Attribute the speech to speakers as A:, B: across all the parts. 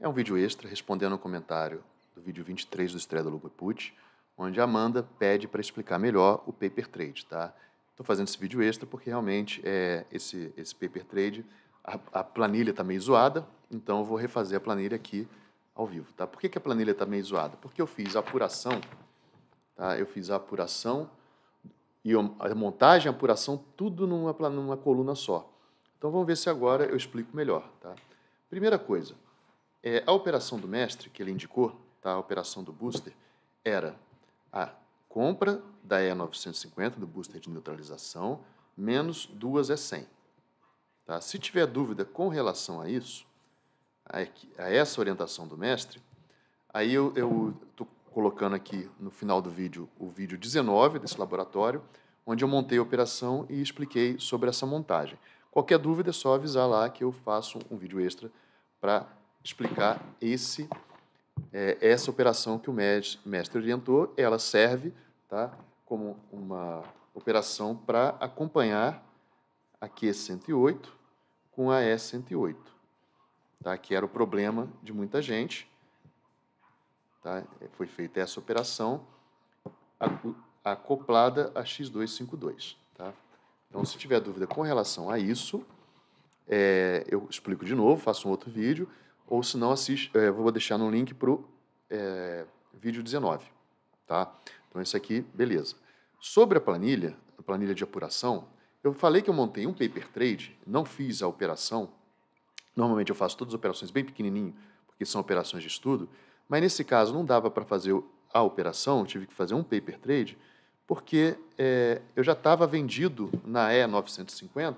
A: É um vídeo extra respondendo um comentário do vídeo 23 do Estreia do Lugo Put, onde a Amanda pede para explicar melhor o paper trade, tá? Estou fazendo esse vídeo extra porque realmente é esse, esse paper trade, a, a planilha está meio zoada, então eu vou refazer a planilha aqui ao vivo, tá? Por que, que a planilha está meio zoada? Porque eu fiz a apuração, tá? Eu fiz a apuração e a montagem, a apuração, tudo numa, numa coluna só. Então vamos ver se agora eu explico melhor, tá? Primeira coisa, é, a operação do mestre, que ele indicou, tá, a operação do booster, era a compra da E950, do booster de neutralização, menos duas é E100. Tá? Se tiver dúvida com relação a isso, a, a essa orientação do mestre, aí eu estou colocando aqui no final do vídeo o vídeo 19 desse laboratório, onde eu montei a operação e expliquei sobre essa montagem. Qualquer dúvida é só avisar lá que eu faço um vídeo extra para explicar esse é, essa operação que o mestre orientou, ela serve tá, como uma operação para acompanhar a Q108 com a E108, tá, que era o problema de muita gente. Tá, foi feita essa operação acoplada a X252. Tá? Então, se tiver dúvida com relação a isso, é, eu explico de novo, faço um outro vídeo ou se não, assiste, é, vou deixar no link para o é, vídeo 19. Tá? Então, isso aqui, beleza. Sobre a planilha, a planilha de apuração, eu falei que eu montei um paper trade, não fiz a operação. Normalmente eu faço todas as operações bem pequenininho, porque são operações de estudo, mas nesse caso não dava para fazer a operação, tive que fazer um paper trade, porque é, eu já estava vendido na E950, eu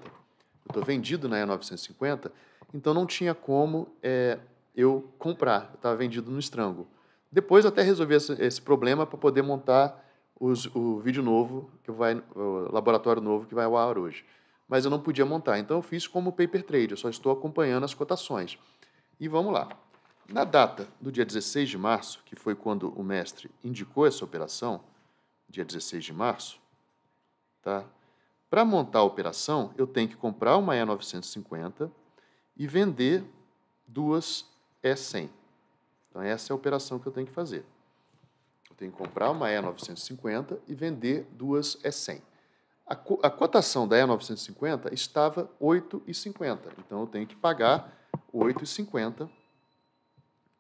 A: estou vendido na E950, então não tinha como é, eu comprar, estava vendido no estrango. Depois até resolvi esse, esse problema para poder montar os, o vídeo novo, que vai, o laboratório novo que vai ao ar hoje. Mas eu não podia montar, então eu fiz como paper trade, eu só estou acompanhando as cotações. E vamos lá. Na data do dia 16 de março, que foi quando o mestre indicou essa operação, dia 16 de março, tá? Para montar a operação, eu tenho que comprar uma E950 e vender duas é E100. Então, essa é a operação que eu tenho que fazer. Eu tenho que comprar uma E950 e vender duas é E100. A, co a cotação da E950 estava 8,50. Então, eu tenho que pagar 8,50.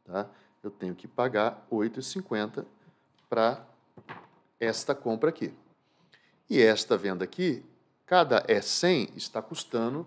A: Tá? Eu tenho que pagar 8,50 para esta compra aqui. E esta venda aqui, cada é E100 está custando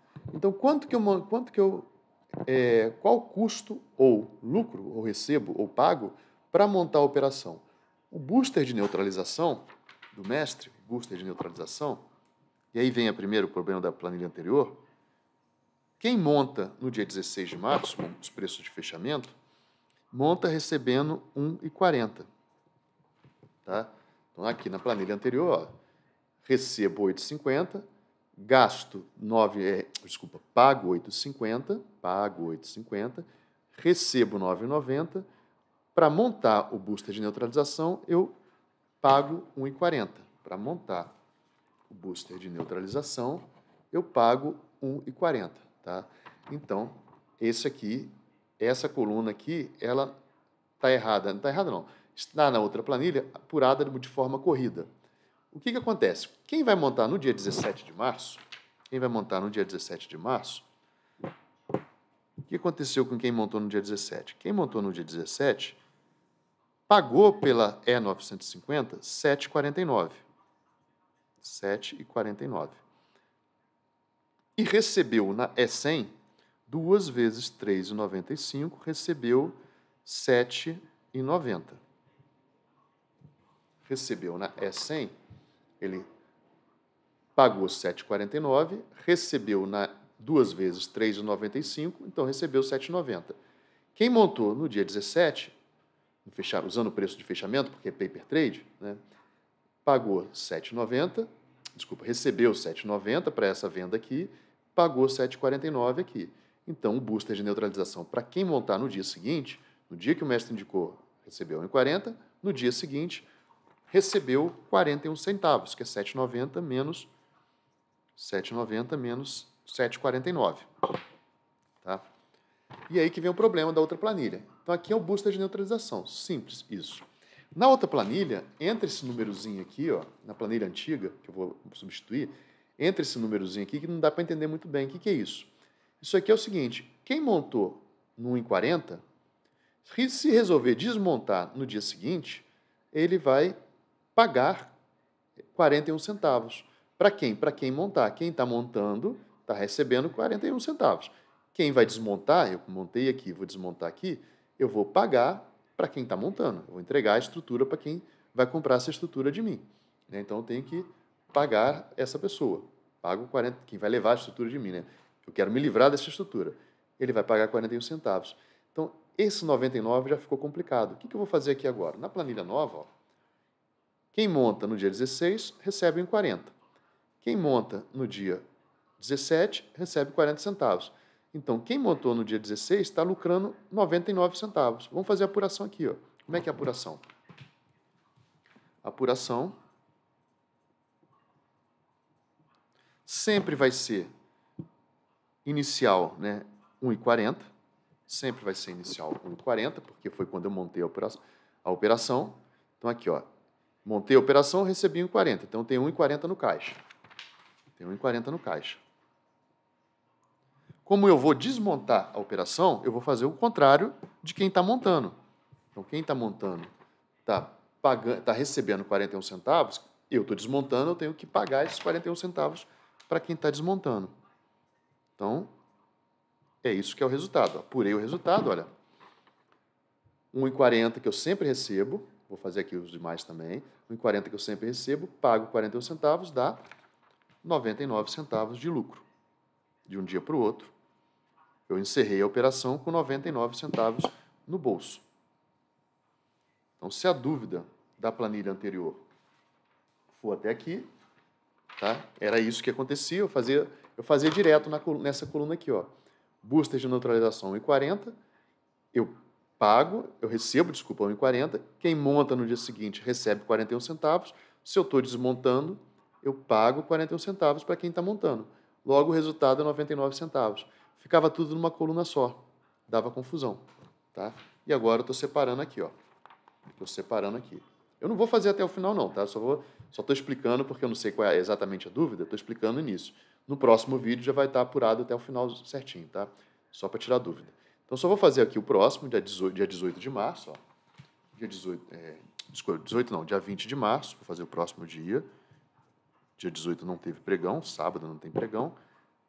A: Então, quanto que eu, quanto que eu é, qual custo ou lucro ou recebo ou pago para montar a operação? O booster de neutralização do mestre, booster de neutralização, e aí vem a primeiro problema da planilha anterior. Quem monta no dia 16 de março, com os preços de fechamento, monta recebendo 1,40. Tá? Então, aqui na planilha anterior, ó, recebo 8,50 gasto 9, é, desculpa, pago 8,50, pago 8,50, recebo 9,90. Para montar o booster de neutralização, eu pago 1,40. Para montar o booster de neutralização, eu pago 1,40, tá? Então, esse aqui, essa coluna aqui, ela está errada. Não tá errada, não. Está na outra planilha apurada de forma corrida. O que, que acontece? Quem vai montar no dia 17 de março, quem vai montar no dia 17 de março, o que aconteceu com quem montou no dia 17? Quem montou no dia 17 pagou pela E950 R$ 7,49. 7,49. E recebeu na E100 duas vezes R$ 3,95, recebeu R$ 7,90. Recebeu na E100 ele pagou 7,49, recebeu na duas vezes 3,95, então recebeu 7,90. Quem montou no dia 17, fechar, usando o preço de fechamento, porque é paper trade, né, pagou 7,90, desculpa, recebeu 7,90 para essa venda aqui, pagou 7,49 aqui. Então, o booster de neutralização para quem montar no dia seguinte, no dia que o mestre indicou, recebeu 1,40, no dia seguinte recebeu 41 centavos, que é 7,90 menos 7,90 menos 7,49. Tá? E aí que vem o problema da outra planilha. Então aqui é o booster de neutralização, simples isso. Na outra planilha, entra esse númerozinho aqui, ó, na planilha antiga, que eu vou substituir, entra esse númerozinho aqui que não dá para entender muito bem. O que, que é isso? Isso aqui é o seguinte, quem montou no 1,40, se resolver desmontar no dia seguinte, ele vai pagar 41 centavos. Para quem? Para quem montar. Quem está montando está recebendo 41 centavos. Quem vai desmontar, eu montei aqui, vou desmontar aqui, eu vou pagar para quem está montando. Eu vou entregar a estrutura para quem vai comprar essa estrutura de mim. Né? Então eu tenho que pagar essa pessoa. Pago 40, quem vai levar a estrutura de mim. Né? Eu quero me livrar dessa estrutura. Ele vai pagar 41 centavos. Então, esse 99 já ficou complicado. O que eu vou fazer aqui agora? Na planilha nova, ó, quem monta no dia 16 recebe 1,40. Quem monta no dia 17 recebe 40 centavos. Então, quem montou no dia 16 está lucrando 99 centavos. Vamos fazer a apuração aqui. Ó. Como é que é a apuração? Apuração sempre vai ser inicial né, 1,40. Sempre vai ser inicial 1,40, porque foi quando eu montei A operação. Então, aqui, ó, Montei a operação, recebi 1,40. Então tem 1,40 no caixa. Tem 1,40 no caixa. Como eu vou desmontar a operação, eu vou fazer o contrário de quem está montando. Então quem está montando está tá recebendo 41 centavos, eu estou desmontando, eu tenho que pagar esses 41 centavos para quem está desmontando. Então, é isso que é o resultado. Apurei o resultado, olha. 1,40 que eu sempre recebo, vou fazer aqui os demais também, 1,40 que eu sempre recebo, pago 41 centavos, dá 99 centavos de lucro. De um dia para o outro, eu encerrei a operação com 99 centavos no bolso. Então, se a dúvida da planilha anterior for até aqui, tá? Era isso que acontecia, eu fazia, eu fazia direto na, nessa coluna aqui, ó. Booster de neutralização 1,40, eu pago, eu recebo, desculpa, 1,40. Quem monta no dia seguinte recebe 41 centavos. Se eu estou desmontando, eu pago 41 centavos para quem está montando. Logo, o resultado é 99 centavos. Ficava tudo numa coluna só. Dava confusão. Tá? E agora eu estou separando aqui. Estou separando aqui. Eu não vou fazer até o final, não, tá? Só vou, só estou explicando porque eu não sei qual é exatamente a dúvida. Estou explicando início. No próximo vídeo já vai estar tá apurado até o final certinho, tá? Só para tirar dúvida. Então, só vou fazer aqui o próximo, dia 18, dia 18 de março. Ó. Dia 18, é, desculpa, 18 não, dia 20 de março, vou fazer o próximo dia. Dia 18 não teve pregão, sábado não tem pregão.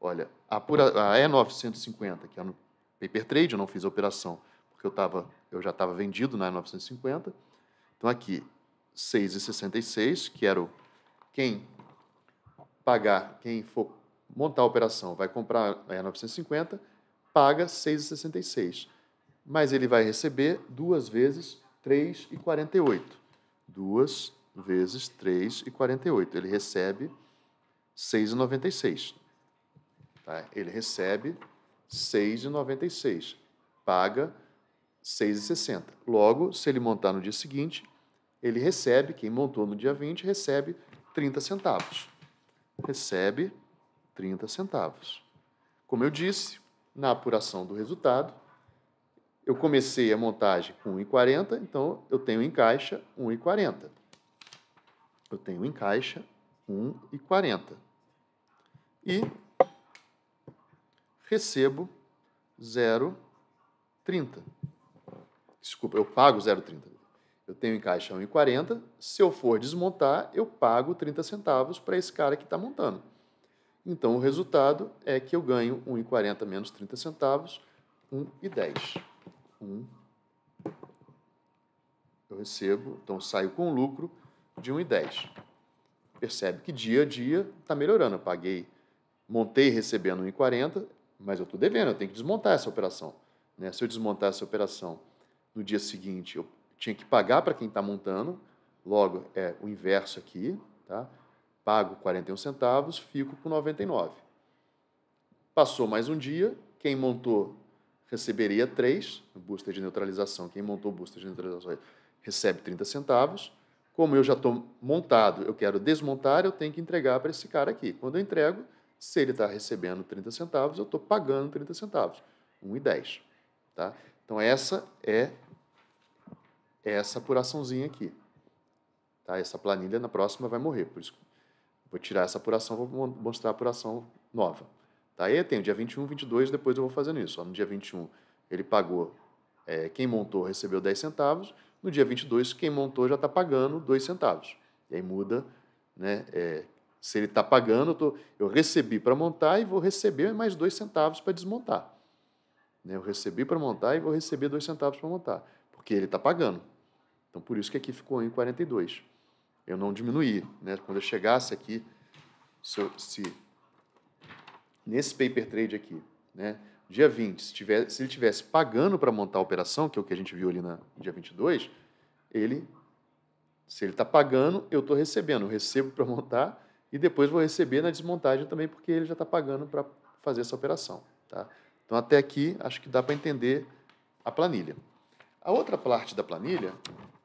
A: Olha, a, pura, a E950, que é no paper trade, eu não fiz a operação, porque eu, tava, eu já estava vendido na E950. Então, aqui, 6,66, que era quem pagar, quem for montar a operação vai comprar a E950, paga 6,66. Mas ele vai receber duas vezes 3,48. Duas vezes 3,48. Ele recebe 6,96. Tá? Ele recebe 6,96. Paga 6,60. Logo, se ele montar no dia seguinte, ele recebe, quem montou no dia 20, recebe 30 centavos. Recebe 30 centavos. Como eu disse, na apuração do resultado. Eu comecei a montagem com 1,40, então eu tenho em caixa 1,40. Eu tenho em caixa 1,40. E recebo 0,30. Desculpa, eu pago 0,30. Eu tenho em caixa 1,40. Se eu for desmontar, eu pago 30 centavos para esse cara que está montando. Então, o resultado é que eu ganho 1,40 menos 30 centavos, 1,10. 1, eu recebo, então saio com lucro de 1,10. Percebe que dia a dia está melhorando. Eu paguei, montei recebendo 1,40, mas eu estou devendo, eu tenho que desmontar essa operação. Né? Se eu desmontar essa operação no dia seguinte, eu tinha que pagar para quem está montando, logo é o inverso aqui, tá? Pago 41 centavos, fico com 99. Passou mais um dia, quem montou receberia 3, booster de neutralização, quem montou o booster de neutralização recebe 30 centavos. Como eu já estou montado, eu quero desmontar, eu tenho que entregar para esse cara aqui. Quando eu entrego, se ele está recebendo 30 centavos, eu estou pagando 30 centavos, 1,10. Tá? Então, essa é essa apuraçãozinha aqui. Tá? Essa planilha na próxima vai morrer, por isso Vou tirar essa apuração, vou mostrar a apuração nova. Tá? aí tem o dia 21, 22, depois eu vou fazendo isso. Ó, no dia 21, ele pagou, é, quem montou recebeu 10 centavos. No dia 22, quem montou já está pagando 2 centavos. E aí muda, né? É, se ele está pagando, eu, tô, eu recebi para montar e vou receber mais 2 centavos para desmontar. Né? Eu recebi para montar e vou receber 2 centavos para montar, porque ele está pagando. Então, por isso que aqui ficou em 42 eu não diminuir, Né? Quando eu chegasse aqui, se, eu, se nesse paper trade aqui, né, dia 20, se, tiver, se ele tivesse pagando para montar a operação, que é o que a gente viu ali na dia 22, ele, se ele está pagando, eu estou recebendo. Eu recebo para montar e depois vou receber na desmontagem também, porque ele já está pagando para fazer essa operação. Tá? Então, até aqui, acho que dá para entender a planilha. A outra parte da planilha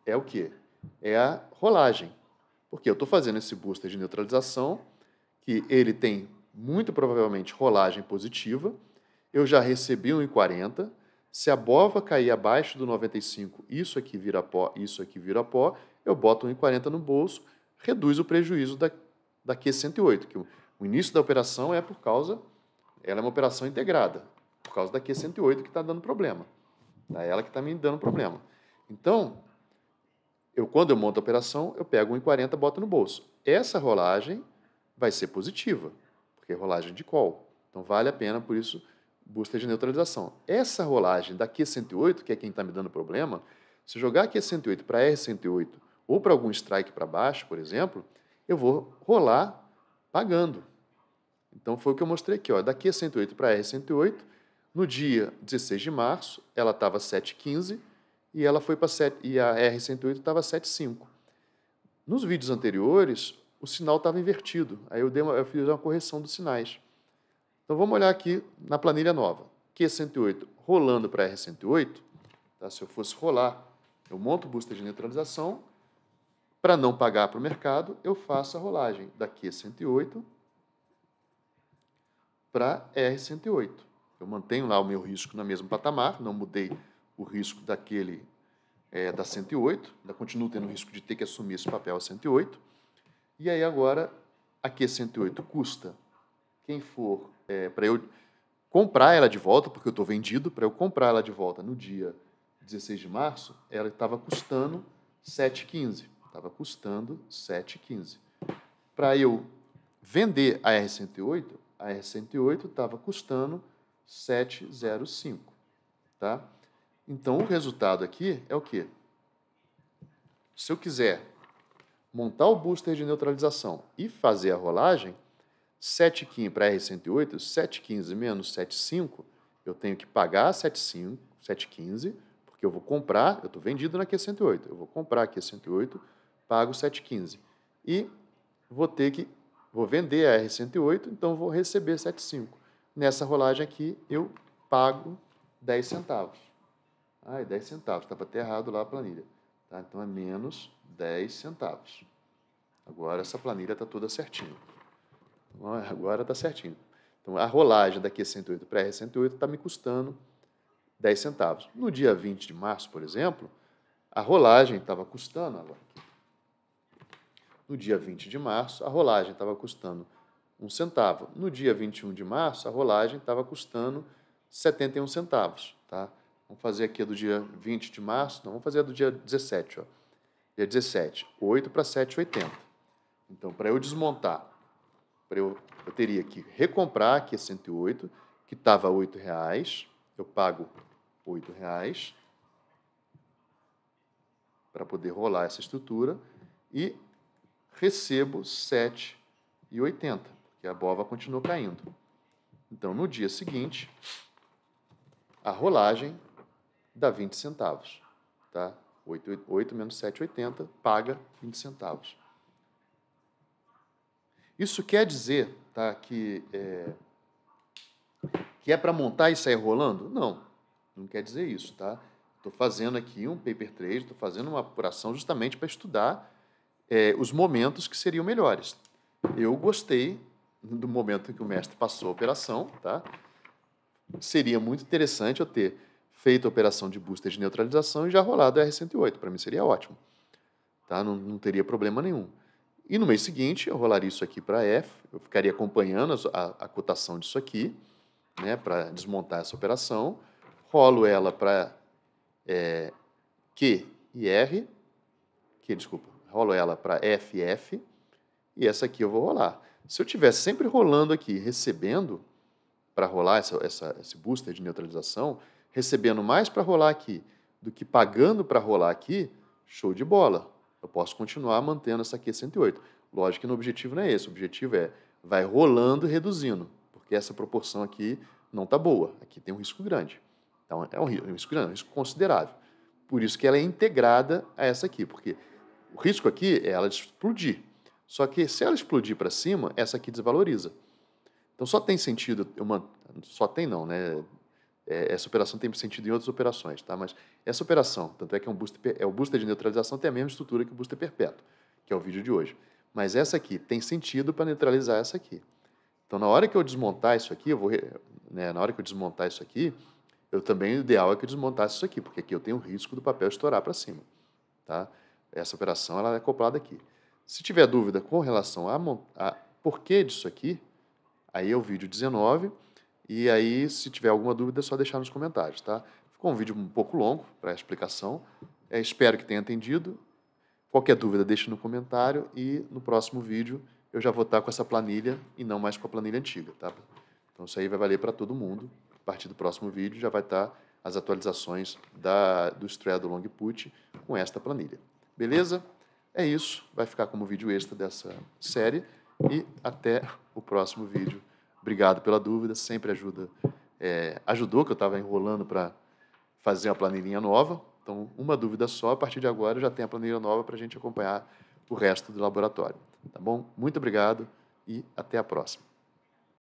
A: é o quê? É a rolagem. Porque eu estou fazendo esse booster de neutralização, que ele tem muito provavelmente rolagem positiva, eu já recebi 1,40. Se a bova cair abaixo do 95, isso aqui vira pó, isso aqui vira pó, eu boto 1,40 no bolso, reduz o prejuízo da, da Q108, que o, início da operação é por causa, ela é uma operação integrada, por causa da Q108 que está dando problema. É ela que está me dando problema. Então, eu, quando eu monto a operação, eu pego 1,40 e boto no bolso. Essa rolagem vai ser positiva, porque é rolagem de call. Então vale a pena, por isso, busca de neutralização. Essa rolagem da Q108, que é quem está me dando problema, se jogar a Q108 para R108 ou para algum strike para baixo, por exemplo, eu vou rolar pagando. Então foi o que eu mostrei aqui. Ó, da Q108 para R108, no dia 16 de março, ela estava 7,15 e ela foi para 7 e a R108 estava 7.5. Nos vídeos anteriores, o sinal estava invertido. Aí eu, dei uma, eu fiz uma correção dos sinais. Então vamos olhar aqui na planilha nova. Q108 rolando para R108, tá? se eu fosse rolar, eu monto o booster de neutralização, para não pagar para o mercado, eu faço a rolagem da Q108 para R108. Eu mantenho lá o meu risco no mesmo patamar, não mudei o risco daquele é, da 108, ainda continuo tendo o risco de ter que assumir esse papel a 108. E aí agora, a a 108 custa. Quem for é, para eu comprar ela de volta, porque eu estou vendido, para eu comprar ela de volta no dia 16 de março, ela estava custando 7,15. Estava custando 7,15. Para eu vender a R108, a R108 estava custando 7,05. Tá? Então, o resultado aqui é o quê? Se eu quiser montar o booster de neutralização e fazer a rolagem, 7,15 para R108, 7,15 menos 7,5, eu tenho que pagar 7,5, 7,15, porque eu vou comprar, eu estou vendido na Q108, eu vou comprar a Q108, pago 7,15. E vou ter que, vou vender a R108, então vou receber 7,5. Nessa rolagem aqui, eu pago 10 centavos. Ah, é 10 centavos. Estava até errado lá a planilha. Tá? Então é menos 10 centavos. Agora essa planilha está toda certinha. Então, é, agora está certinho. Então a rolagem daqui Q108 para R108 está me custando 10 centavos. No dia 20 de março, por exemplo, a rolagem estava custando agora. No dia 20 de março, a rolagem estava custando 1 centavo. No dia 21 de março, a rolagem estava custando 71 centavos. Tá? Vamos fazer aqui a do dia 20 de março. Não, vamos fazer a do dia 17. Ó. Dia 17, 8 para 7,80. Então, para eu desmontar, eu, eu teria que recomprar, aqui a 108, que estava R$ 8,00. Eu pago R$ 8,00 para poder rolar essa estrutura e recebo R$ 7,80, porque a bova continuou caindo. Então, no dia seguinte, a rolagem dá 20 centavos. Tá? 8, 8 menos 7,80 paga 20 centavos. Isso quer dizer tá, que, é, que é para montar e sair rolando? Não, não quer dizer isso. Tá? Estou fazendo aqui um paper trade, estou fazendo uma apuração justamente para estudar é, os momentos que seriam melhores. Eu gostei do momento em que o mestre passou a operação. Tá? Seria muito interessante eu ter feita a operação de booster de neutralização e já rolado a R108. Para mim seria ótimo. Tá? Não, não, teria problema nenhum. E no mês seguinte, eu rolaria isso aqui para F, eu ficaria acompanhando a, a, a cotação disso aqui, né, para desmontar essa operação, rolo ela para é, Q e R, que, desculpa, rolo ela para F e F, e essa aqui eu vou rolar. Se eu tiver sempre rolando aqui, recebendo, para rolar essa, essa, esse booster de neutralização, recebendo mais para rolar aqui do que pagando para rolar aqui, show de bola. Eu posso continuar mantendo essa Q108. Lógico que o objetivo não é esse. O objetivo é vai rolando e reduzindo, porque essa proporção aqui não está boa. Aqui tem um risco grande. Então, é um risco grande, é um risco considerável. Por isso que ela é integrada a essa aqui, porque o risco aqui é ela explodir. Só que se ela explodir para cima, essa aqui desvaloriza. Então só tem sentido, man... só tem não, né? É, essa operação tem sentido em outras operações, tá? Mas essa operação, tanto é que é um booster, é o booster de neutralização tem a mesma estrutura que o booster perpétuo, que é o vídeo de hoje. Mas essa aqui tem sentido para neutralizar essa aqui. Então, na hora que eu desmontar isso aqui, eu vou, né, na hora que eu desmontar isso aqui, eu também o ideal é que eu desmontasse isso aqui, porque aqui eu tenho o risco do papel estourar para cima, tá? Essa operação ela é acoplada aqui. Se tiver dúvida com relação a, a porquê disso aqui, aí é o vídeo 19 e aí, se tiver alguma dúvida, é só deixar nos comentários, tá? Ficou um vídeo um pouco longo para a explicação. É, espero que tenha entendido. Qualquer dúvida, deixe no comentário e no próximo vídeo eu já vou estar com essa planilha e não mais com a planilha antiga, tá? Então isso aí vai valer para todo mundo. A partir do próximo vídeo já vai estar as atualizações da, do Straddle Long Put com esta planilha. Beleza? É isso. Vai ficar como vídeo extra dessa série e até o próximo vídeo. Obrigado pela dúvida, sempre ajuda. É, ajudou, que eu estava enrolando para fazer uma planilhinha nova. Então, uma dúvida só, a partir de agora já tem a planilha nova para a gente acompanhar o resto do laboratório. Tá bom? Muito obrigado e até a próxima.